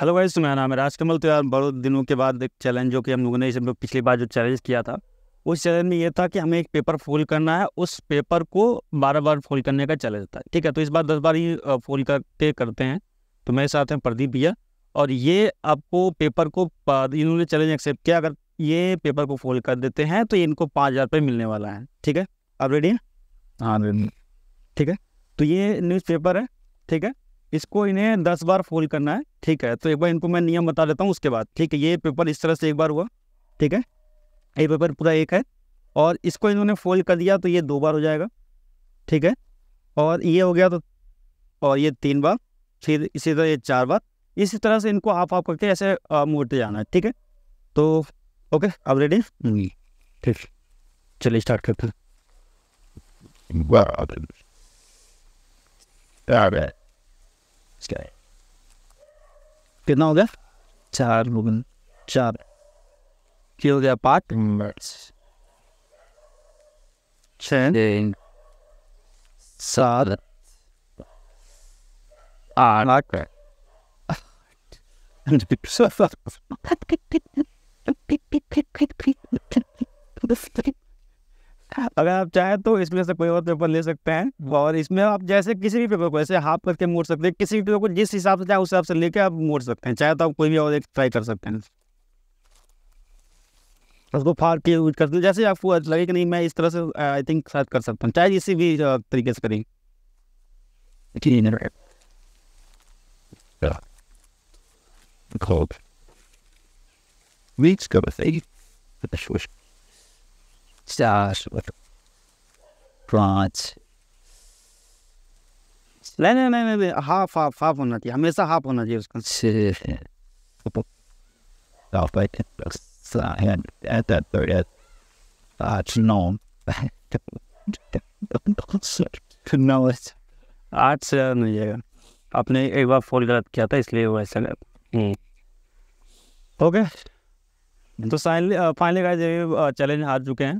Hello guys तो मेरा नाम है राजकमल तो यार बहुत दिनों के बाद एक चैलेंज जो कि हम लोगों ने इस पिछली बार जो चैलेंज किया था उस चैलेंज में ये था कि हमें एक पेपर फोल्ड करना है उस पेपर को बारह बार फोल्ड करने का चैलेंज था ठीक है तो इस बार दस बार ही फोल्ड करके करते हैं तो मेरे साथ हैं प्रदीप भैया और ये आपको पेपर को इन्होंने चैलेंज एक्सेप्ट किया अगर ये पेपर को फोल्ड कर देते हैं तो इनको पाँच हज़ार रुपये मिलने वाला है ठीक है आप रेडी हैं हाँ रेडी ठीक है तो ये न्यूज़पेपर है ठीक है इसको इन्हें दस बार फोल्ड करना है ठीक है तो एक बार इनको मैं नियम बता देता हूँ उसके बाद ठीक है ये पेपर इस तरह से एक बार हुआ ठीक है ये पेपर पूरा एक है और इसको इन्होंने फोल्ड कर दिया तो ये दो बार हो जाएगा ठीक है और ये हो गया तो और ये तीन बार फिर इसी तरह ये चार बार इसी तरह से इनको आप आप करके ऐसे मोड़ते जाना है ठीक है तो ओके अब रेडी हम्म, ठीक चलिए स्टार्ट करते हैं इसका है कितना हो गया चार गुगन चार ये हो गया पाँच छः सात आठ आठ अगर आप चाहें तो इसमें से कोई और पेपर ले सकते हैं और इसमें आप जैसे किसी भी पेपर को ऐसे हाफ करके मोड़ सकते हैं किसी भी पेपर को जिस हिसाब से चाहे उस हिसाब से लेके आप मोड़ सकते हैं चाहे तो आप कोई भी और एक ट्राई कर सकते हैं उसको फार के यूज करते हैं जैसे आपको लगे कि नहीं मैं इस तरह से आई uh, थिंक शायद कर सकता हूँ चाहे किसी भी uh, तरीके से करें Reach, go with eight. Sure. Sure. पाँच नहीं नहीं नहीं नहीं हाफ हाफ हाफ होना चाहिए हमेशा हाफ होना चाहिए उसका छः आठ नौ आठ से ज़्यादा नहीं जाएगा आपने एक बार फोन गलत किया था इसलिए वो ऐसा ओके हम्म। तो फाइनली फाइनली चैलेंज हार चुके हैं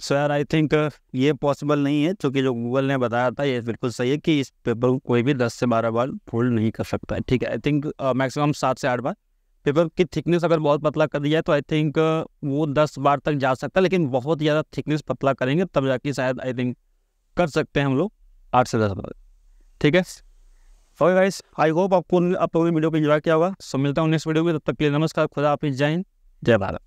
सर आई थिंक ये पॉसिबल नहीं है क्योंकि जो गूगल ने बताया था ये बिल्कुल सही है कि इस पेपर को कोई भी दस से बारह बार फोल्ड नहीं कर सकता है ठीक है आई थिंक मैक्सिमम सात से आठ बार पेपर की थिकनेस अगर बहुत पतला कर दिया तो आई थिंक uh, वो दस बार तक जा सकता है लेकिन बहुत ज़्यादा थिकनेस पतला करेंगे तब जाके शायद आई थिंक कर सकते हैं हम लोग आठ से दस बार ठीक है और गाइस आई होप आपको आप लोगों ने वीडियो को इन्जॉय किया होगा सो मिलता हूँ नेक्स्ट वीडियो में तब तक के लिए नमस्कार खुदा आप जय हिंद जय भारत